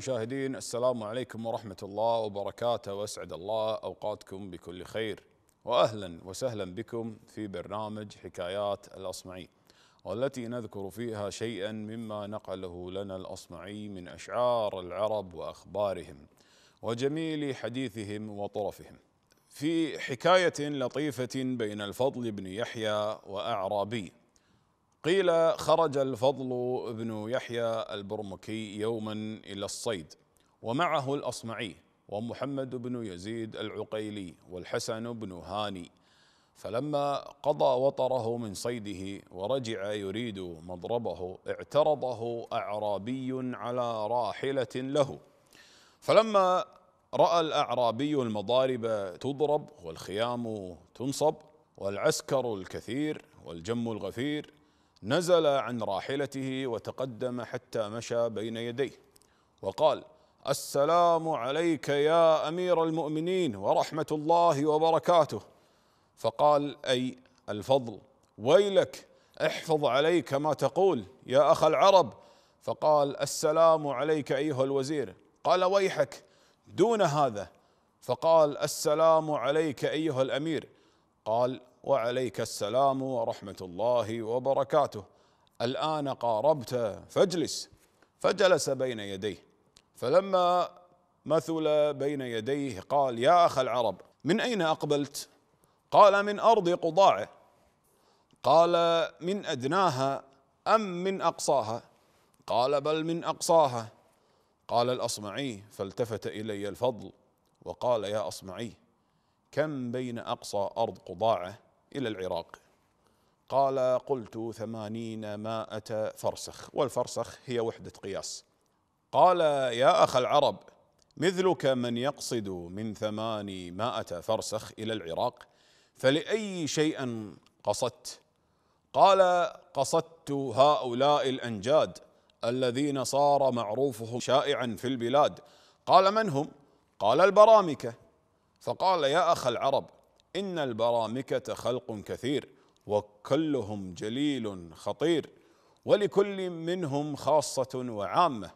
المشاهدين السلام عليكم ورحمة الله وبركاته وأسعد الله أوقاتكم بكل خير وأهلا وسهلا بكم في برنامج حكايات الأصمعي والتي نذكر فيها شيئا مما نقله لنا الأصمعي من أشعار العرب وأخبارهم وجميل حديثهم وطرفهم في حكاية لطيفة بين الفضل بن يحيى وأعرابي قيل خرج الفضل بن يحيى البرمكي يوما إلى الصيد ومعه الأصمعي ومحمد بن يزيد العقيلي والحسن بن هاني فلما قضى وطره من صيده ورجع يريد مضربه اعترضه اعرابي على راحله له فلما راى الاعرابي المضارب تضرب والخيام تنصب والعسكر الكثير والجم الغفير نزل عن راحلته وتقدم حتى مشى بين يديه وقال السلام عليك يا امير المؤمنين ورحمه الله وبركاته فقال اي الفضل ويلك احفظ عليك ما تقول يا اخ العرب فقال السلام عليك ايها الوزير قال ويحك دون هذا فقال السلام عليك ايها الامير قال وعليك السلام ورحمه الله وبركاته الان قاربت فاجلس فجلس بين يديه فلما مثل بين يديه قال يا اخ العرب من اين اقبلت قال من ارض قضاعه قال من ادناها ام من اقصاها قال بل من اقصاها قال الاصمعي فالتفت الي الفضل وقال يا اصمعي كم بين اقصى ارض قضاعه إلى العراق قال قلت ثمانين مائة فرسخ والفرسخ هي وحدة قياس قال يا أخ العرب مثلك من يقصد من ثماني مائة فرسخ إلى العراق فلأي شيء قصدت قال قصدت هؤلاء الأنجاد الذين صار معروفهم شائعا في البلاد قال من هم قال البرامكة فقال يا أخ العرب إن البرامكة خلق كثير وكلهم جليل خطير ولكل منهم خاصة وعامة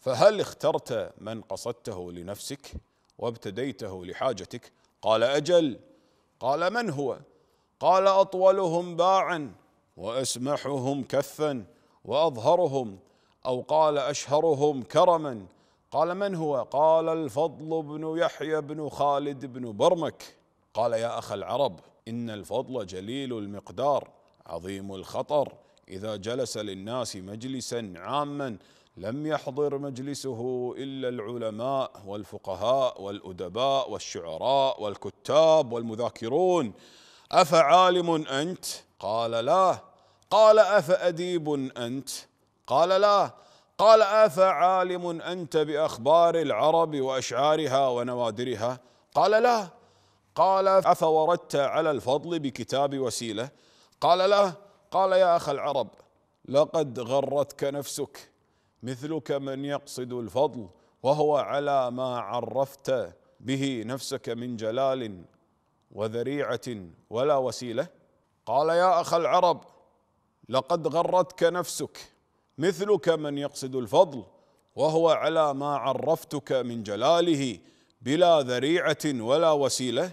فهل اخترت من قصدته لنفسك وابتديته لحاجتك قال أجل قال من هو قال أطولهم باعا وأسمحهم كفا وأظهرهم أو قال أشهرهم كرما قال من هو قال الفضل بن يحيى بن خالد بن برمك قال يا اخا العرب ان الفضل جليل المقدار عظيم الخطر اذا جلس للناس مجلسا عاما لم يحضر مجلسه الا العلماء والفقهاء والادباء والشعراء والكتاب والمذاكرون افعالم انت قال لا قال افاديب انت قال لا قال افعالم انت باخبار العرب واشعارها ونوادرها قال لا قال أفوردت على الفضل بكتاب وسيلة قال له قال يا أخ العرب لقد غرتك نفسك مثلك من يقصد الفضل وهو على ما عرفت به نفسك من جلال وذريعة ولا وسيلة قال يا أخ العرب لقد غرتك نفسك مثلك من يقصد الفضل وهو على ما عرفتك من جلاله بلا ذريعه ولا وسيله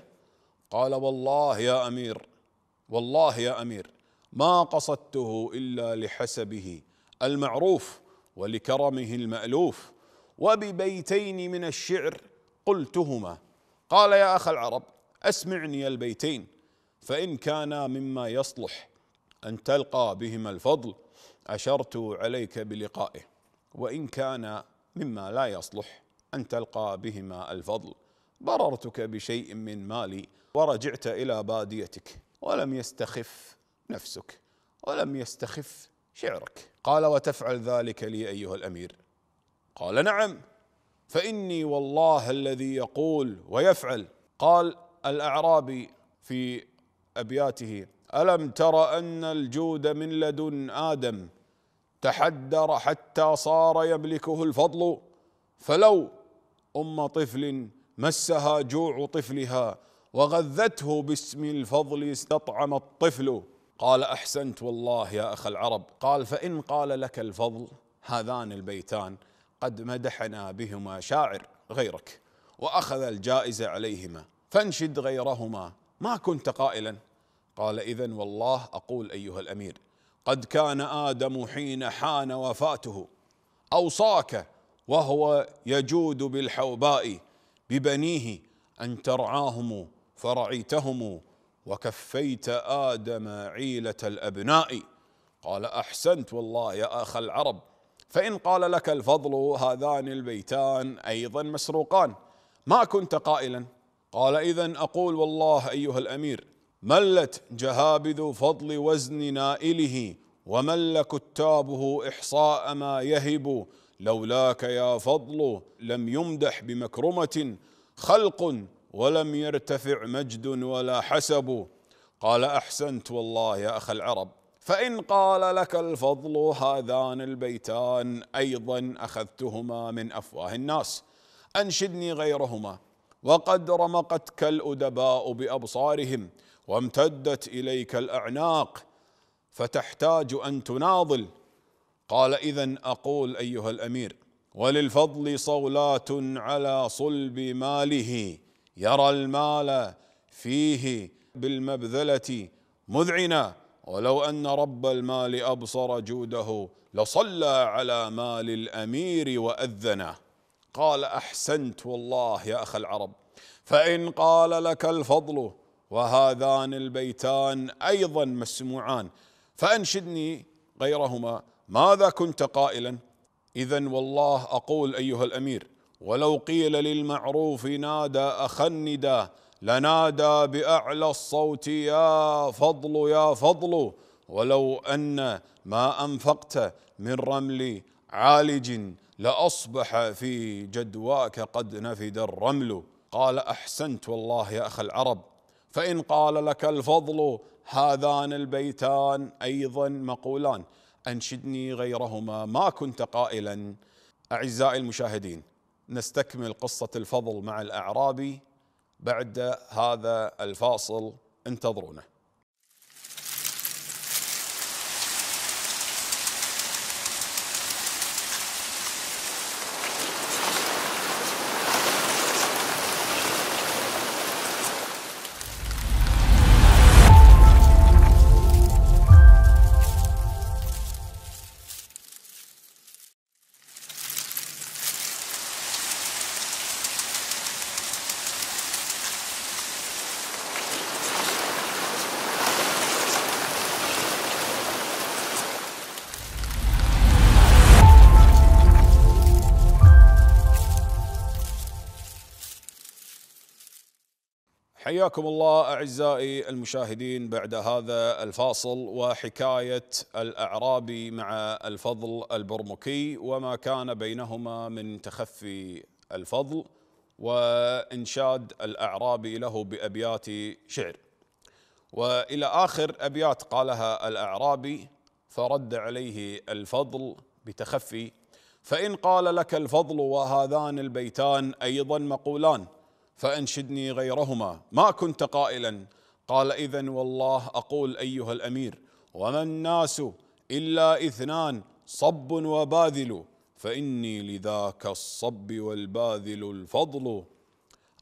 قال والله يا امير والله يا امير ما قصدته الا لحسبه المعروف ولكرمه المالوف وببيتين من الشعر قلتهما قال يا اخ العرب اسمعني البيتين فان كانا مما يصلح ان تلقى بهما الفضل اشرت عليك بلقائه وان كان مما لا يصلح ان تلقى بهما الفضل بررتك بشيء من مالي ورجعت الى باديتك ولم يستخف نفسك ولم يستخف شعرك قال وتفعل ذلك لي ايها الامير قال نعم فاني والله الذي يقول ويفعل قال الاعرابي في ابياته الم تر ان الجود من لدن ادم تحدر حتى صار يملكه الفضل فلو ام طفل مسها جوع طفلها وغذته باسم الفضل استطعم الطفل قال احسنت والله يا اخ العرب قال فان قال لك الفضل هذان البيتان قد مدحنا بهما شاعر غيرك واخذ الجائزه عليهما فانشد غيرهما ما كنت قائلا قال اذا والله اقول ايها الامير قد كان ادم حين حان وفاته اوصاك وهو يجود بالحوباء ببنيه ان ترعاهم فرعيتهم وكفيت ادم عيله الابناء قال احسنت والله يا اخ العرب فان قال لك الفضل هذان البيتان ايضا مسروقان ما كنت قائلا قال اذا اقول والله ايها الامير ملت جهابذ فضل وزن نائله ومل كتابه احصاء ما يهب لولاك يا فضل لم يمدح بمكرمه خلق ولم يرتفع مجد ولا حسب قال احسنت والله يا اخ العرب فان قال لك الفضل هذان البيتان ايضا اخذتهما من افواه الناس انشدني غيرهما وقد رمقتك الادباء بابصارهم وامتدت اليك الاعناق فتحتاج ان تناضل قال اذا اقول ايها الامير وللفضل صولات على صلب ماله يرى المال فيه بالمبذله مذعنا ولو ان رب المال ابصر جوده لصلى على مال الامير واذنا قال احسنت والله يا اخ العرب فان قال لك الفضل وهذان البيتان ايضا مسموعان فانشدني غيرهما ماذا كنت قائلا اذا والله اقول ايها الامير ولو قيل للمعروف نادى اخا لنادى باعلى الصوت يا فضل يا فضل ولو ان ما انفقت من رمل عالج لاصبح في جدواك قد نفد الرمل قال احسنت والله يا اخ العرب فان قال لك الفضل هذان البيتان ايضا مقولان انشدني غيرهما ما كنت قائلا اعزائي المشاهدين نستكمل قصه الفضل مع الاعرابي بعد هذا الفاصل انتظرونا حياكم الله اعزائي المشاهدين بعد هذا الفاصل وحكايه الاعرابي مع الفضل البرمكي وما كان بينهما من تخفي الفضل وانشاد الاعرابي له بابيات شعر. والى اخر ابيات قالها الاعرابي فرد عليه الفضل بتخفي فان قال لك الفضل وهذان البيتان ايضا مقولان فانشدني غيرهما ما كنت قائلا قال اذا والله اقول ايها الامير وما الناس الا اثنان صب وباذل فاني لذاك الصب والباذل الفضل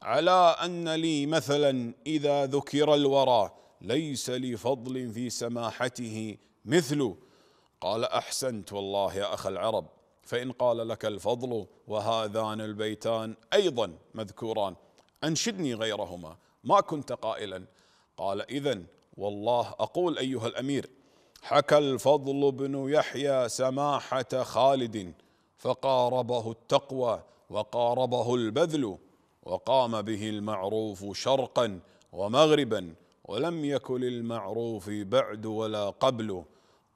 على ان لي مثلا اذا ذكر الورى ليس لفضل في سماحته مثل قال احسنت والله يا اخ العرب فان قال لك الفضل وهذان البيتان ايضا مذكوران أنشدني غيرهما ما كنت قائلا قال إذا والله أقول أيها الأمير حكى الفضل بن يحيى سماحة خالد فقاربه التقوى وقاربه البذل وقام به المعروف شرقا ومغربا ولم يكن المعروف بعد ولا قبل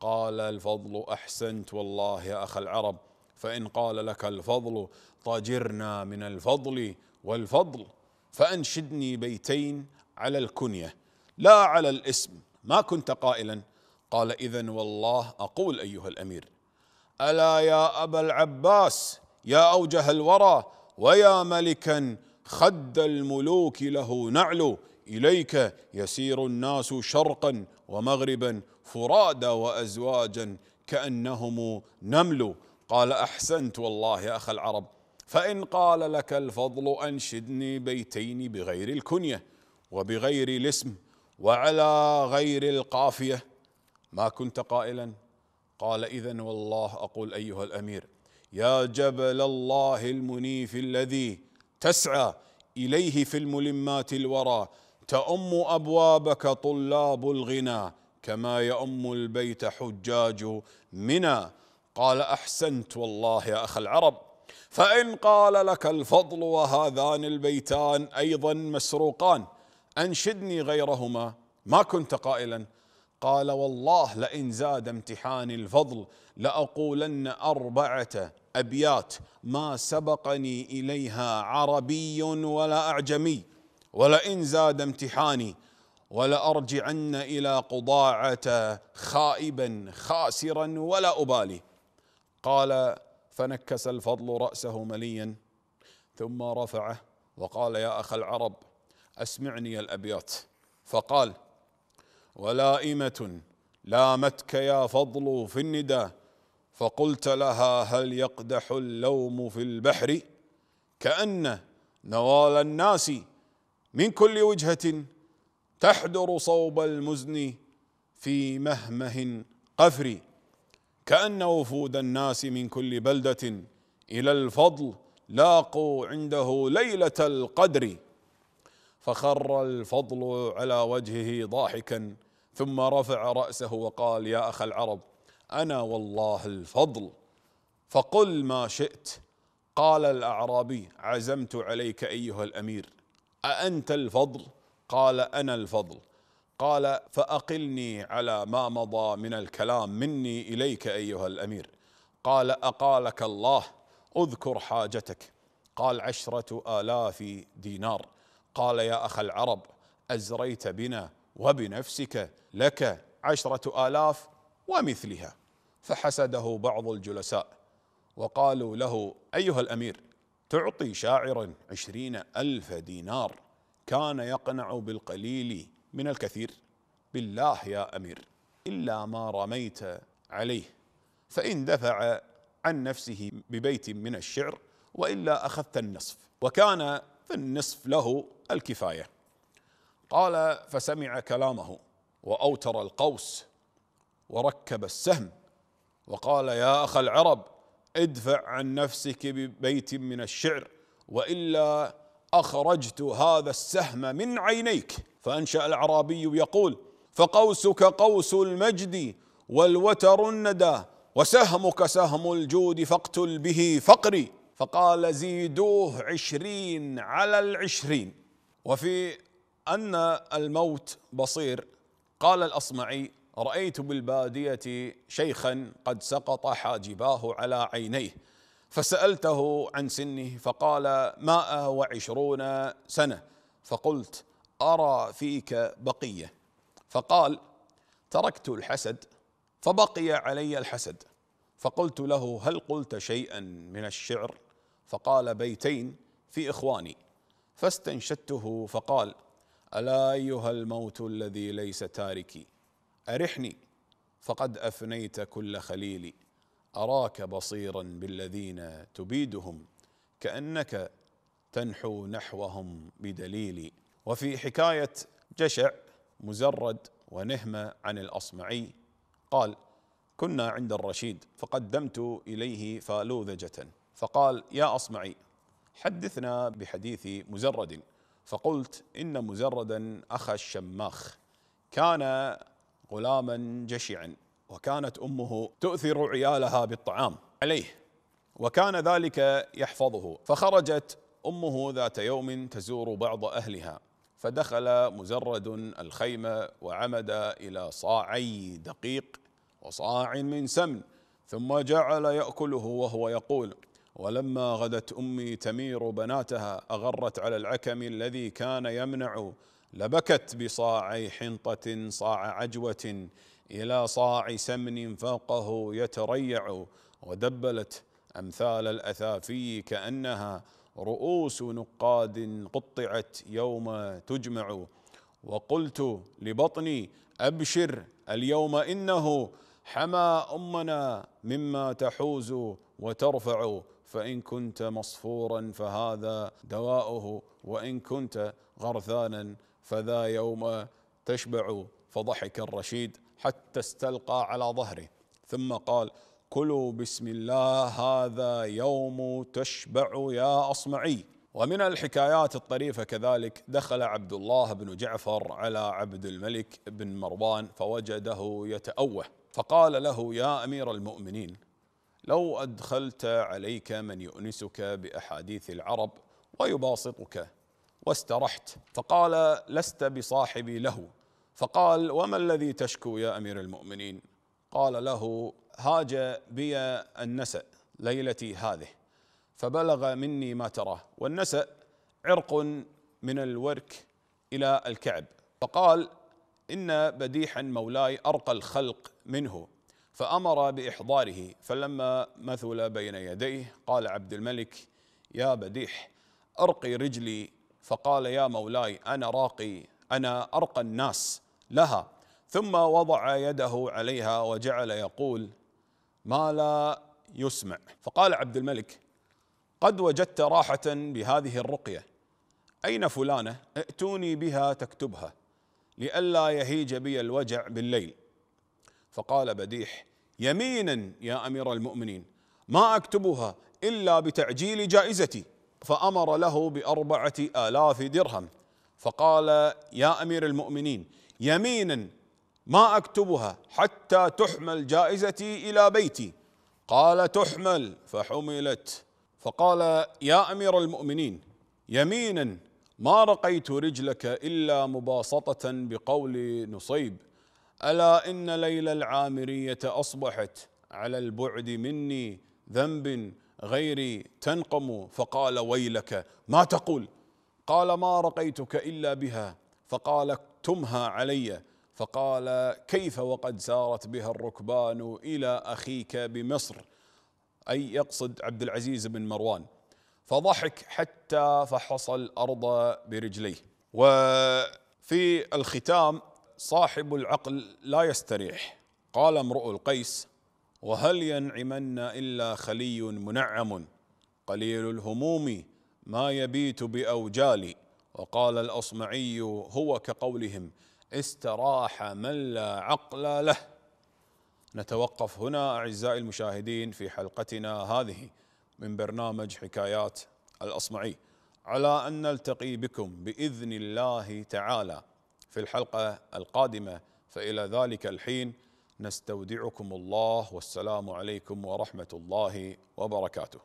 قال الفضل احسنت والله يا اخ العرب فان قال لك الفضل ضجرنا من الفضل والفضل فأنشدني بيتين على الكنية لا على الاسم ما كنت قائلا قال إذا والله أقول أيها الأمير ألا يا أبا العباس يا أوجه الورى ويا ملكا خد الملوك له نعل إليك يسير الناس شرقا ومغربا فرادى وأزواجا كأنهم نمل قال أحسنت والله يا أخ العرب فإن قال لك الفضل أنشدني بيتين بغير الكنية وبغير الاسم وعلى غير القافية ما كنت قائلا قال إذا والله أقول أيها الأمير يا جبل الله المنيف الذي تسعى إليه في الملمات الورى تأم أبوابك طلاب الغنى كما يأم البيت حجاج منى قال أحسنت والله يا أخ العرب فإن قال لك الفضل وهذان البيتان أيضا مسروقان أنشدني غيرهما ما كنت قائلا قال والله لئن زاد امتحان الفضل لأقولن أربعة أبيات ما سبقني إليها عربي ولا أعجمي ولئن زاد امتحاني ولأرجعن إلى قضاعة خائبا خاسرا ولا أبالي قال فنكس الفضل راسه مليا ثم رفعه وقال يا اخ العرب اسمعني الابيات فقال ولائمه لامتك يا فضل في الندى فقلت لها هل يقدح اللوم في البحر كان نوال الناس من كل وجهه تحدر صوب المزن في مهمه قفر كأن وفود الناس من كل بلدة إلى الفضل لاقوا عنده ليلة القدر فخر الفضل على وجهه ضاحكا ثم رفع رأسه وقال يا أخ العرب أنا والله الفضل فقل ما شئت قال الأعرابي عزمت عليك أيها الأمير أأنت الفضل قال أنا الفضل قال فأقلني على ما مضى من الكلام مني إليك أيها الأمير قال أقالك الله اذكر حاجتك قال عشرة آلاف دينار قال يا أخ العرب أزريت بنا وبنفسك لك عشرة آلاف ومثلها فحسده بعض الجلساء وقالوا له أيها الأمير تعطي شاعرا عشرين ألف دينار كان يقنع بالقليل من الكثير بالله يا امير الا ما رميت عليه فان دفع عن نفسه ببيت من الشعر والا اخذت النصف وكان في النصف له الكفايه قال فسمع كلامه واوتر القوس وركب السهم وقال يا اخ العرب ادفع عن نفسك ببيت من الشعر والا اخرجت هذا السهم من عينيك فأنشأ الأعرابي يقول فقوسك قوس المجد والوتر الندى وسهمك سهم الجود فاقتل به فقري فقال زيدوه عشرين على العشرين وفي أن الموت بصير قال الأصمعي رأيت بالبادية شيخا قد سقط حاجباه على عينيه فسألته عن سنه فقال ماء وعشرون سنة فقلت أرى فيك بقية فقال تركت الحسد فبقي علي الحسد فقلت له هل قلت شيئا من الشعر فقال بيتين في إخواني فاستنشدته فقال ألا أيها الموت الذي ليس تاركي أرحني فقد أفنيت كل خليلي أراك بصيرا بالذين تبيدهم كأنك تنحو نحوهم بدليلي وفي حكاية جشع مزرد ونهمة عن الأصمعي قال كنا عند الرشيد فقدمت إليه فالوذجة فقال يا أصمعي حدثنا بحديث مزرد فقلت إن مزردا أخا الشماخ كان غلاما جشعا وكانت أمه تؤثر عيالها بالطعام عليه وكان ذلك يحفظه فخرجت امه ذات يوم تزور بعض اهلها فدخل مجرد الخيمة وعمد إلى صاعي دقيق وصاع من سمن ثم جعل يأكله وهو يقول ولما غدت أمي تمير بناتها أغرت على العكم الذي كان يمنع لبكت بصاعي حنطة صاع عجوة إلى صاع سمن فوقه يتريع ودبلت أمثال الأثافي كأنها رؤوس نقاد قطعت يوم تجمع وقلت لبطني أبشر اليوم إنه حمى أمنا مما تحوز وترفع فإن كنت مصفورا فهذا دواؤه وإن كنت غرثانا فذا يوم تشبع فضحك الرشيد حتى استلقى على ظهره ثم قال كلوا بسم الله هذا يوم تشبع يا أصمعي ومن الحكايات الطريفة كذلك دخل عبد الله بن جعفر على عبد الملك بن مروان فوجده يتأوه فقال له يا أمير المؤمنين لو أدخلت عليك من يؤنسك بأحاديث العرب ويباسطك واسترحت فقال لست بصاحبي له فقال وما الذي تشكو يا أمير المؤمنين قال له هاج بي النسأ ليلتي هذه فبلغ مني ما تراه والنسأ عرق من الورك إلى الكعب فقال إن بديحا مولاي أرقى الخلق منه فأمر بإحضاره فلما مثل بين يديه قال عبد الملك يا بديح أرقي رجلي فقال يا مولاي أنا راقي أنا أرقى الناس لها ثم وضع يده عليها وجعل يقول ما لا يسمع فقال عبد الملك قد وجدت راحه بهذه الرقيه اين فلانه ائتوني بها تكتبها لئلا يهيج بي الوجع بالليل فقال بديح يمينا يا امير المؤمنين ما اكتبها الا بتعجيل جائزتي فامر له باربعه الاف درهم فقال يا امير المؤمنين يمينا ما اكتبها حتى تحمل جائزتي الى بيتي قال تحمل فحملت فقال يا امير المؤمنين يمينا ما رقيت رجلك الا مباسطه بقول نصيب الا ان ليل العامريه اصبحت على البعد مني ذنب غيري تنقم فقال ويلك ما تقول قال ما رقيتك الا بها فقال تمها علي فقال كيف وقد سارت بها الركبان الى اخيك بمصر اي يقصد عبد العزيز بن مروان فضحك حتى فحص الارض برجليه وفي الختام صاحب العقل لا يستريح قال امرؤ القيس وهل ينعمن الا خلي منعم قليل الهموم ما يبيت باوجالي وقال الاصمعي هو كقولهم استراح من لا عقل له نتوقف هنا اعزائي المشاهدين في حلقتنا هذه من برنامج حكايات الاصمعي على ان نلتقي بكم باذن الله تعالى في الحلقه القادمه فالى ذلك الحين نستودعكم الله والسلام عليكم ورحمه الله وبركاته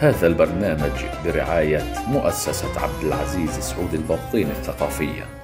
هذا البرنامج برعاية مؤسسة عبد العزيز سعود البطين الثقافية